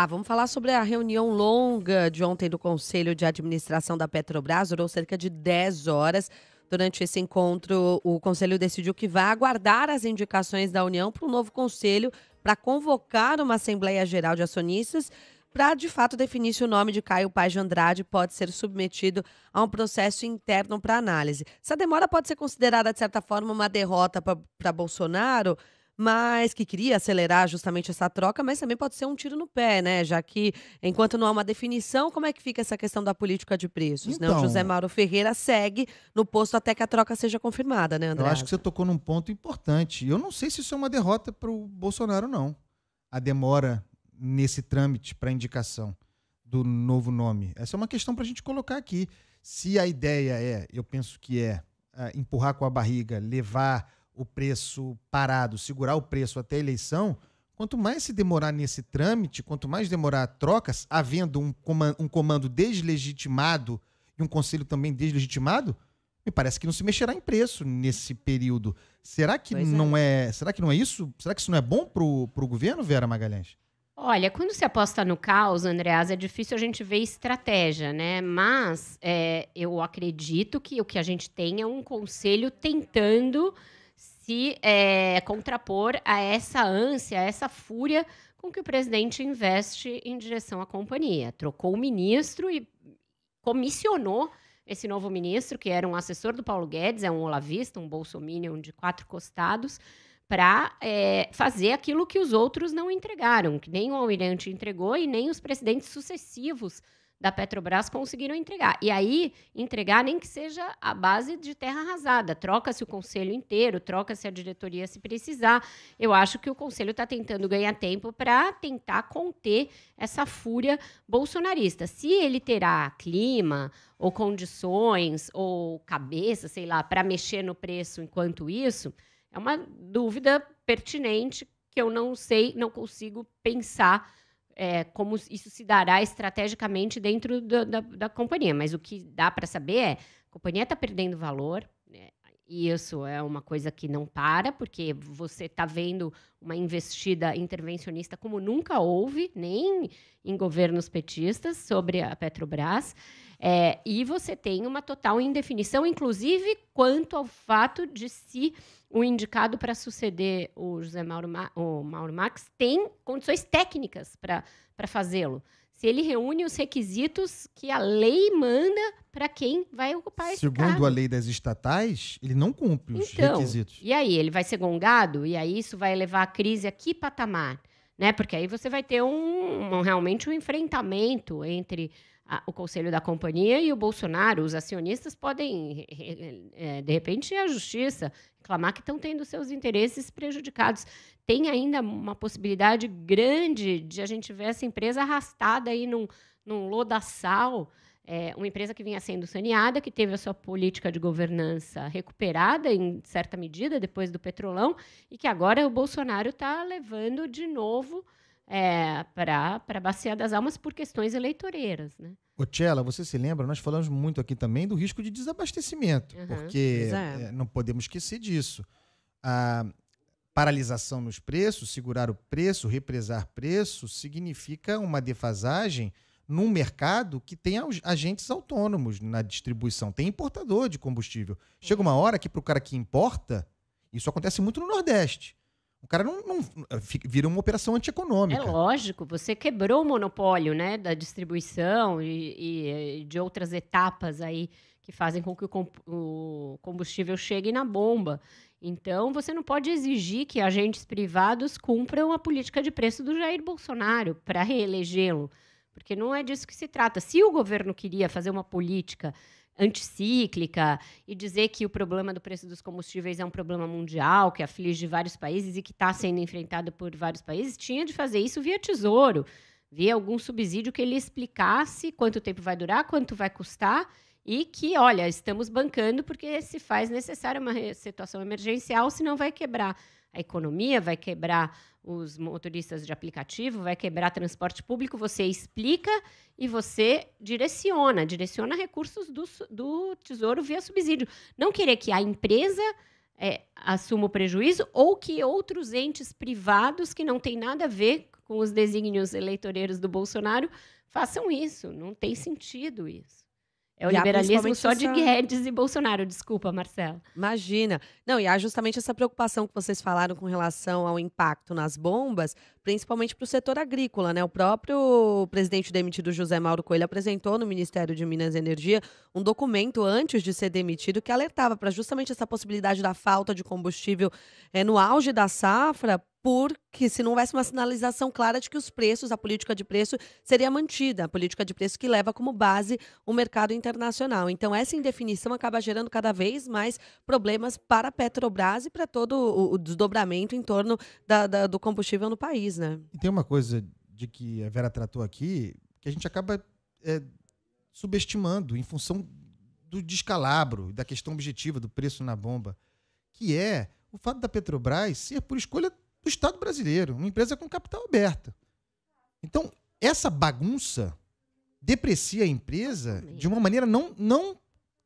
Ah, vamos falar sobre a reunião longa de ontem do Conselho de Administração da Petrobras, durou cerca de 10 horas. Durante esse encontro, o Conselho decidiu que vai aguardar as indicações da União para um novo Conselho para convocar uma Assembleia Geral de Acionistas para, de fato, definir se o nome de Caio Paz de Andrade pode ser submetido a um processo interno para análise. Essa demora pode ser considerada, de certa forma, uma derrota para Bolsonaro, mas que queria acelerar justamente essa troca, mas também pode ser um tiro no pé, né? Já que enquanto não há uma definição, como é que fica essa questão da política de preços? Então, né? O então. José Mauro Ferreira segue no posto até que a troca seja confirmada, né, André? Eu acho que você tocou num ponto importante. Eu não sei se isso é uma derrota para o Bolsonaro, não. A demora nesse trâmite para indicação do novo nome. Essa é uma questão para a gente colocar aqui. Se a ideia é, eu penso que é, ah, empurrar com a barriga, levar o preço parado, segurar o preço até a eleição, quanto mais se demorar nesse trâmite, quanto mais demorar trocas, havendo um comando, um comando deslegitimado e um conselho também deslegitimado, me parece que não se mexerá em preço nesse período. Será que pois é. não é. é. Será que não é isso? Será que isso não é bom para o governo, Vera Magalhães? Olha, quando se aposta no caos, Andreas, é difícil a gente ver estratégia, né? Mas é, eu acredito que o que a gente tem é um conselho tentando se é, contrapor a essa ânsia, a essa fúria com que o presidente investe em direção à companhia. Trocou o ministro e comissionou esse novo ministro, que era um assessor do Paulo Guedes, é um olavista, um bolsominion de quatro costados, para é, fazer aquilo que os outros não entregaram, que nem o almirante entregou e nem os presidentes sucessivos da Petrobras conseguiram entregar. E aí, entregar nem que seja a base de terra arrasada. Troca-se o conselho inteiro, troca-se a diretoria se precisar. Eu acho que o conselho está tentando ganhar tempo para tentar conter essa fúria bolsonarista. Se ele terá clima ou condições ou cabeça, sei lá, para mexer no preço enquanto isso, é uma dúvida pertinente que eu não sei, não consigo pensar é, como isso se dará estrategicamente dentro da, da, da companhia. Mas o que dá para saber é a companhia está perdendo valor, isso é uma coisa que não para, porque você está vendo uma investida intervencionista como nunca houve, nem em governos petistas, sobre a Petrobras. É, e você tem uma total indefinição, inclusive quanto ao fato de se o indicado para suceder o José Mauro, Ma o Mauro Max tem condições técnicas para fazê-lo se ele reúne os requisitos que a lei manda para quem vai ocupar esse Segundo a lei das estatais, ele não cumpre então, os requisitos. E aí, ele vai ser gongado? E aí isso vai levar a crise a que patamar? Né? Porque aí você vai ter um, um realmente um enfrentamento entre a, o conselho da companhia e o Bolsonaro, os acionistas podem, é, de repente, ir à justiça reclamar que estão tendo seus interesses prejudicados. Tem ainda uma possibilidade grande de a gente ver essa empresa arrastada aí num, num lodaçal. É, uma empresa que vinha sendo saneada, que teve a sua política de governança recuperada, em certa medida, depois do petrolão, e que agora o Bolsonaro está levando de novo é, para a Bacia das Almas por questões eleitoreiras. Né? Otela, você se lembra, nós falamos muito aqui também do risco de desabastecimento, uhum, porque é, eh, não podemos esquecer disso. A paralisação nos preços, segurar o preço, represar preço, significa uma defasagem num mercado que tem agentes autônomos na distribuição, tem importador de combustível. Chega uhum. uma hora que para o cara que importa, isso acontece muito no Nordeste. O cara não, não eh, vira uma operação antieconômica. É lógico, você quebrou o monopólio né, da distribuição e, e eh, de outras etapas aí que fazem com que o combustível chegue na bomba. Então, você não pode exigir que agentes privados cumpram a política de preço do Jair Bolsonaro para reelegê-lo, porque não é disso que se trata. Se o governo queria fazer uma política anticíclica e dizer que o problema do preço dos combustíveis é um problema mundial, que aflige vários países e que está sendo enfrentado por vários países, tinha de fazer isso via tesouro, via algum subsídio que ele explicasse quanto tempo vai durar, quanto vai custar e que, olha, estamos bancando porque se faz necessária uma situação emergencial, senão vai quebrar a economia, vai quebrar os motoristas de aplicativo, vai quebrar transporte público. Você explica e você direciona, direciona recursos do, do Tesouro via subsídio. Não querer que a empresa é, assuma o prejuízo ou que outros entes privados que não têm nada a ver com os desígnios eleitoreiros do Bolsonaro façam isso. Não tem sentido isso. É o e liberalismo só de essa... Guedes e Bolsonaro, desculpa, Marcelo. Imagina. Não, e há justamente essa preocupação que vocês falaram com relação ao impacto nas bombas, principalmente para o setor agrícola. Né? O próprio presidente demitido José Mauro Coelho apresentou no Ministério de Minas e Energia um documento antes de ser demitido que alertava para justamente essa possibilidade da falta de combustível é, no auge da safra porque se não houvesse uma sinalização clara de que os preços, a política de preço seria mantida, a política de preço que leva como base o mercado internacional. Então, essa indefinição acaba gerando cada vez mais problemas para a Petrobras e para todo o desdobramento em torno da, da, do combustível no país. Né? né? E tem uma coisa de que a Vera tratou aqui que a gente acaba é, subestimando em função do descalabro, da questão objetiva do preço na bomba, que é o fato da Petrobras ser por escolha do Estado brasileiro, uma empresa com capital aberto Então, essa bagunça deprecia a empresa de uma maneira não, não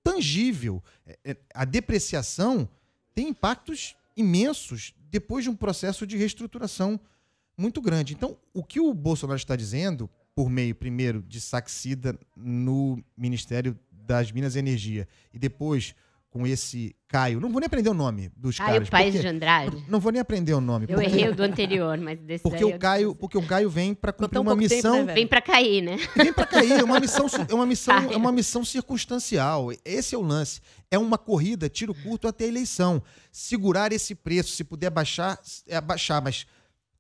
tangível. É, é, a depreciação tem impactos imensos depois de um processo de reestruturação muito grande. Então, o que o Bolsonaro está dizendo, por meio, primeiro, de Saxida no Ministério das Minas e Energia, e depois com esse Caio. Não vou nem aprender o nome dos Caio caras. Caio Paes de Andrade. Não, vou nem aprender o nome. Eu porque, errei o do anterior, mas desse porque o Caio, Porque o Caio vem para cumprir uma missão... Tempo, né, vem para cair, né? Vem para cair. É uma missão, é uma missão, é uma missão circunstancial. Esse é o lance. É uma corrida, tiro curto até a eleição. Segurar esse preço, se puder baixar, é baixar, mas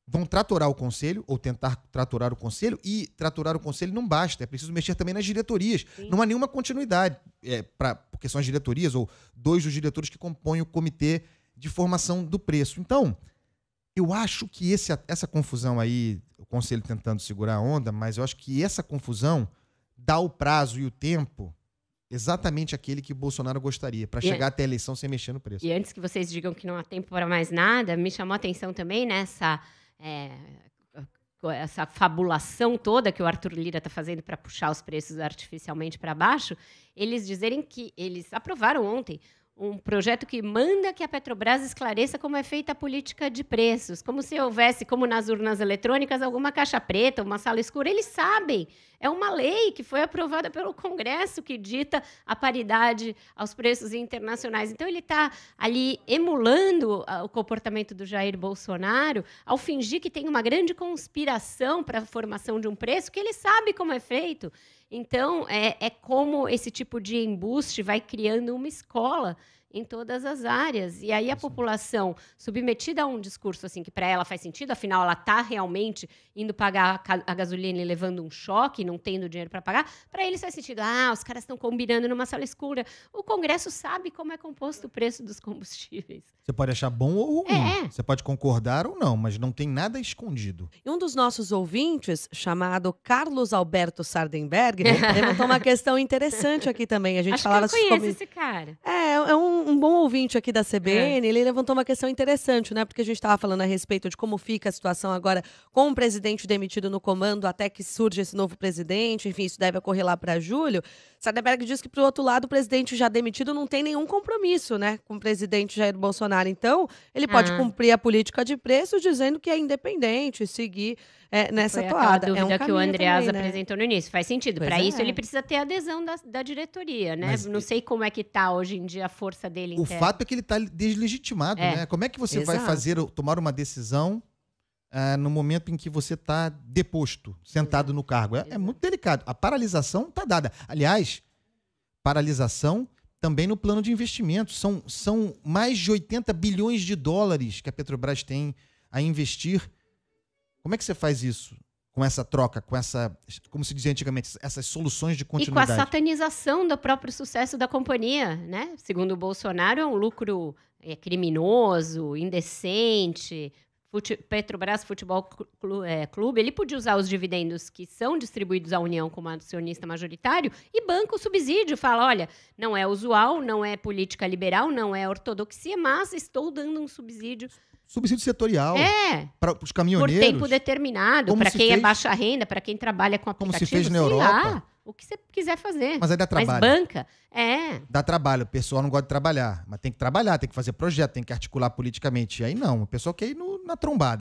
vão tratorar o conselho, ou tentar tratorar o conselho, e tratorar o conselho não basta, é preciso mexer também nas diretorias. Sim. Não há nenhuma continuidade, é, pra, porque são as diretorias, ou dois dos diretores que compõem o comitê de formação do preço. Então, eu acho que esse, essa confusão aí, o conselho tentando segurar a onda, mas eu acho que essa confusão dá o prazo e o tempo exatamente aquele que Bolsonaro gostaria, para é chegar até a eleição sem mexer no preço. E antes que vocês digam que não há tempo para mais nada, me chamou a atenção também nessa é, é, essa fabulação toda que o Arthur Lira está fazendo para puxar os preços artificialmente para baixo, eles dizerem que eles aprovaram ontem um projeto que manda que a Petrobras esclareça como é feita a política de preços, como se houvesse, como nas urnas eletrônicas, alguma caixa preta, uma sala escura. Eles sabem, é uma lei que foi aprovada pelo Congresso que dita a paridade aos preços internacionais. Então, ele está ali emulando ah, o comportamento do Jair Bolsonaro ao fingir que tem uma grande conspiração para a formação de um preço que ele sabe como é feito. Então, é, é como esse tipo de embuste vai criando uma escola em todas as áreas. E aí a população submetida a um discurso assim que para ela faz sentido, afinal ela está realmente indo pagar a, gasolina e levando um choque, não tendo dinheiro para pagar, para eles faz sentido. Ah, os caras estão combinando numa sala escura. O Congresso sabe como é composto o preço dos combustíveis. Você pode achar bom ou ruim. É. Você pode concordar ou não, mas não tem nada escondido. E um dos nossos ouvintes, chamado Carlos Alberto Sardenberg, levantou uma questão interessante aqui também. A gente Acho falava que eu conheço sobre... esse cara. É, é um um, bom ouvinte aqui da CBN, é. ele levantou uma questão interessante, né? Porque a gente estava falando a respeito de como fica a situação agora com o presidente demitido no comando até que surge esse novo presidente. Enfim, isso deve ocorrer lá para julho. Sadeberg diz que, por outro lado, o presidente já demitido não tem nenhum compromisso, né? Com o presidente Jair Bolsonaro. Então, ele pode ah. cumprir a política de preços dizendo que é independente, seguir é, nessa Foi toada. Aquela dúvida é um que o Andreas também, né? apresentou no início. Faz sentido. Para é. isso, ele precisa ter adesão da, da diretoria, né? Mas, não sei como é que tá hoje em dia a força dele. O é fato é que ele está deslegitimado, é. né? Como é que você Exato. vai fazer tomar uma decisão uh, no momento em que você está deposto, sentado Exato. no cargo? É, é, muito delicado. A paralisação está dada. Aliás, paralisação também no plano de investimentos. São, são mais de 80 bilhões de dólares que a Petrobras tem a investir. Como é que você faz isso? com essa troca, com essa, como se dizia antigamente, essas soluções de continuidade. E com a satanização do próprio sucesso da companhia, né? Segundo o Bolsonaro, é um lucro é, criminoso, indecente, Fute Petrobras Futebol Clu é, Clube, ele podia usar os dividendos que são distribuídos à União como acionista majoritário e banca o subsídio. Fala, olha, não é usual, não é política liberal, não é ortodoxia, mas estou dando um subsídio subsídio setorial é, para os caminhoneiros. Por tempo determinado, para quem é fez, é baixa renda, para quem trabalha com aplicativo. Como se fez na Europa. Lá o que você quiser fazer. Mas aí dá trabalho. Mas banca, é. Dá trabalho, o pessoal não gosta de trabalhar, mas tem que trabalhar, tem que fazer projeto, tem que articular politicamente. E aí não, o pessoal quer ir no, na trombada.